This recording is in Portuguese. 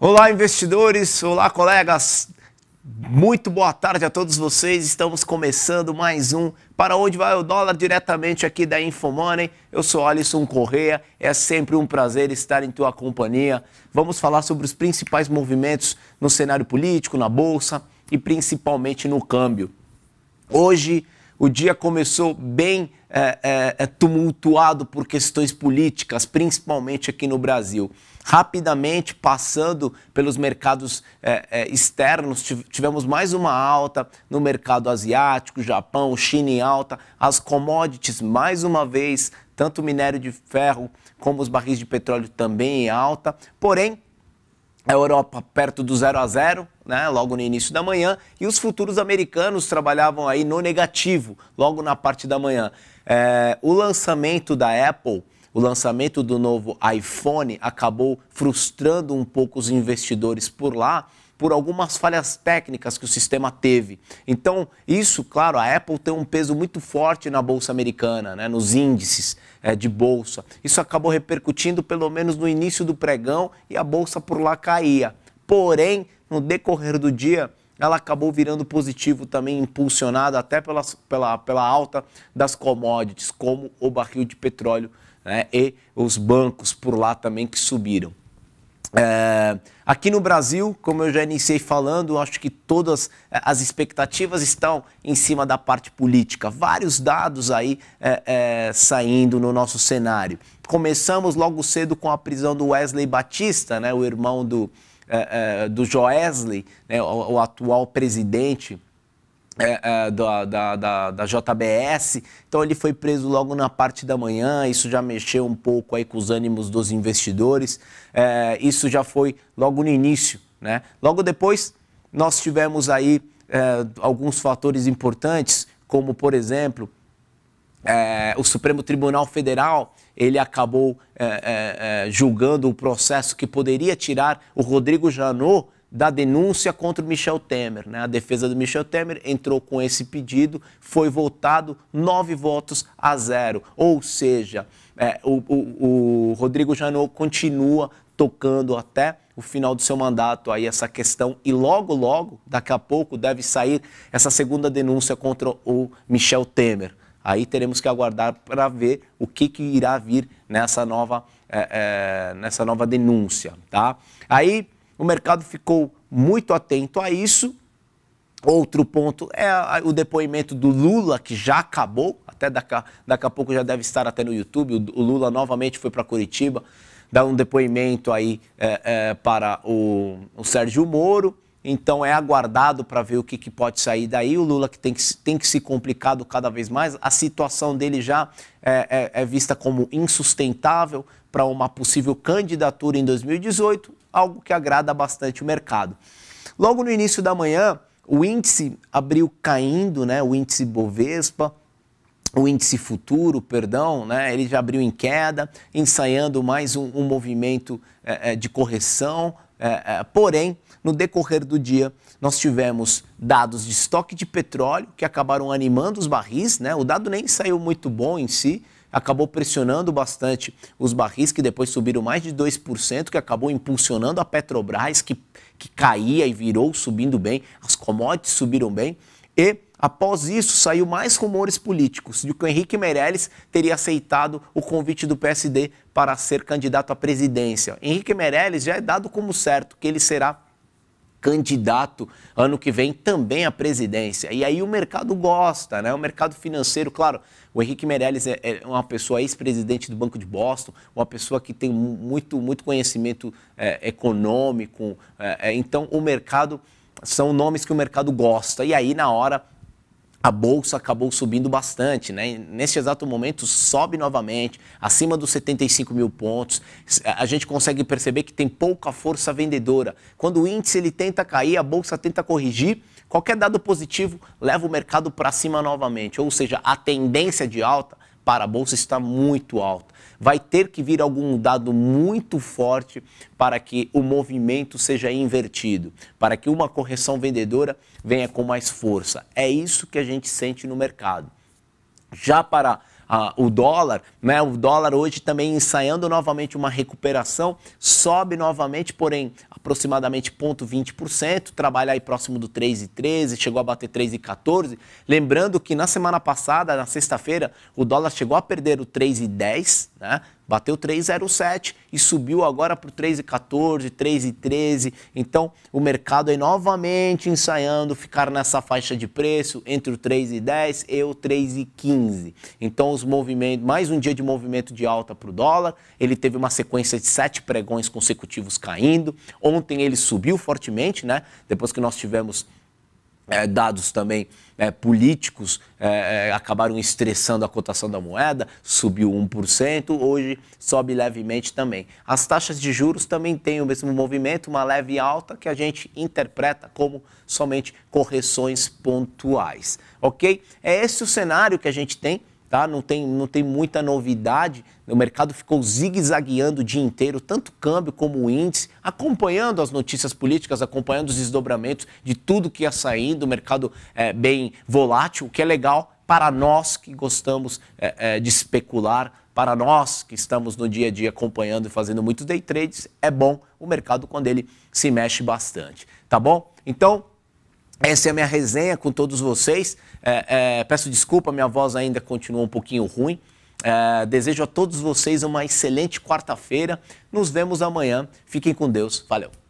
Olá, investidores! Olá, colegas! Muito boa tarde a todos vocês. Estamos começando mais um Para Onde Vai o Dólar diretamente aqui da Infomoney. Eu sou Alisson Correa. É sempre um prazer estar em tua companhia. Vamos falar sobre os principais movimentos no cenário político, na bolsa e principalmente no câmbio. Hoje o dia começou bem é, é, é tumultuado por questões políticas, principalmente aqui no Brasil rapidamente passando pelos mercados é, é, externos. Tivemos mais uma alta no mercado asiático, Japão, China em alta, as commodities mais uma vez, tanto o minério de ferro como os barris de petróleo também em alta. Porém, a Europa perto do zero a zero, né, logo no início da manhã, e os futuros americanos trabalhavam aí no negativo, logo na parte da manhã. É, o lançamento da Apple o lançamento do novo iPhone acabou frustrando um pouco os investidores por lá por algumas falhas técnicas que o sistema teve. Então, isso, claro, a Apple tem um peso muito forte na bolsa americana, né, nos índices é, de bolsa. Isso acabou repercutindo pelo menos no início do pregão e a bolsa por lá caía. Porém, no decorrer do dia, ela acabou virando positivo também, impulsionada até pela, pela, pela alta das commodities, como o barril de petróleo né, e os bancos por lá também que subiram. É, aqui no Brasil, como eu já iniciei falando, acho que todas é, as expectativas estão em cima da parte política. Vários dados aí é, é, saindo no nosso cenário. Começamos logo cedo com a prisão do Wesley Batista, né, o irmão do, é, é, do Joesley, né, o, o atual presidente é, é, da, da, da, da, JBS. Então ele foi preso logo na parte da manhã, isso já mexeu um pouco aí com os ânimos dos investidores. É, isso já foi logo no início. Né? Logo depois, nós tivemos aí é, alguns fatores importantes, como por exemplo é, o Supremo Tribunal Federal ele acabou é, é, é, julgando o processo que poderia tirar o Rodrigo Janot da denúncia contra o Michel Temer. Né? A defesa do Michel Temer entrou com esse pedido, foi votado nove votos a zero. Ou seja, é, o, o, o Rodrigo Janot continua tocando até o final do seu mandato aí essa questão e logo logo daqui a pouco deve sair essa segunda denúncia contra o Michel Temer. Aí teremos que aguardar para ver o que, que irá vir nessa nova, é, é, nessa nova denúncia. Tá? Aí o mercado ficou muito atento a isso. Outro ponto é o depoimento do Lula, que já acabou, até daqui, daqui a pouco já deve estar até no YouTube. O Lula novamente foi para Curitiba dar um depoimento aí é, é, para o, o Sérgio Moro. Então é aguardado para ver o que, que, pode sair daí. O Lula que tem que, tem que se complicado cada vez mais. A situação dele já é, é, é vista como insustentável para uma possível candidatura em 2018, algo que agrada bastante o mercado. Logo no início da manhã, o índice abriu caindo, né? O índice Bovespa, o índice futuro, perdão, né, ele já abriu em queda, ensaiando mais um, um movimento é, é de correção, é, é, porém, no decorrer do dia, nós tivemos dados de estoque de petróleo que acabaram animando os barris, né? O dado nem saiu muito bom em si, acabou pressionando bastante os barris, que depois subiram mais de 2%, que acabou impulsionando a Petrobras, que, que caía e virou subindo bem, as commodities subiram bem, e Após isso, saiu mais rumores políticos de que o Henrique Meirelles teria aceitado o convite do PSD para ser candidato à presidência. Henrique Meirelles já é dado como certo que ele será candidato ano que vem também à presidência. E aí o mercado gosta, né? O mercado financeiro, claro, o Henrique Meirelles é, é uma pessoa ex-presidente do Banco de Boston, uma pessoa que tem muito, muito conhecimento é, econômico. É, é, então, o mercado, são nomes que o mercado gosta. E aí, na hora, a bolsa acabou subindo bastante, né? Nesse exato momento sobe novamente, acima dos 75 mil pontos. A gente consegue perceber que tem pouca força vendedora. Quando o índice ele tenta cair, a bolsa tenta corrigir. Qualquer dado positivo leva o mercado para cima novamente. Ou seja, a tendência de alta para a bolsa está muito alta. Vai ter que vir algum dado muito forte para que o movimento seja invertido, para que uma correção vendedora venha com mais força. É isso que a gente sente no mercado. Já para o dólar, né? O dólar hoje também ensaiando novamente uma recuperação, sobe novamente, porém aproximadamente 0,20%, trabalha aí próximo do 3,13, chegou a bater 3,14. Lembrando que na semana passada, na sexta-feira, o dólar chegou a perder o 3,10, né? Bateu 3,07 e subiu agora para 3,14, 3,13. Então, o mercado aí novamente ensaiando ficar nessa faixa de preço entre o 3,10 e o 3,15. Então, os movimentos, mais um dia de movimento de alta para o dólar. Ele teve uma sequência de sete pregões consecutivos caindo. Ontem ele subiu fortemente, né? Depois que nós tivemos é, dados também é, políticos é, é, acabaram estressando a cotação da moeda, subiu 1%, hoje sobe levemente também. As taxas de juros também têm o mesmo movimento, uma leve alta que a gente interpreta como somente correções pontuais, ok? É esse o cenário que a gente tem tá? Não tem, não tem muita novidade. O mercado ficou zigue-zagueando o dia inteiro, tanto câmbio como o índice, acompanhando as notícias políticas, acompanhando os desdobramentos de tudo que ia saindo. O mercado é bem volátil, o que é legal para nós que gostamos é, é, de especular, para nós que estamos no dia a dia acompanhando e fazendo muitos day trades, é bom o mercado quando ele se mexe bastante, tá bom? Então, essa é a minha resenha com todos vocês. É, é, peço desculpa, minha voz ainda continua um pouquinho ruim. É, desejo a todos vocês uma excelente quarta-feira. Nos vemos amanhã. Fiquem com Deus. Valeu.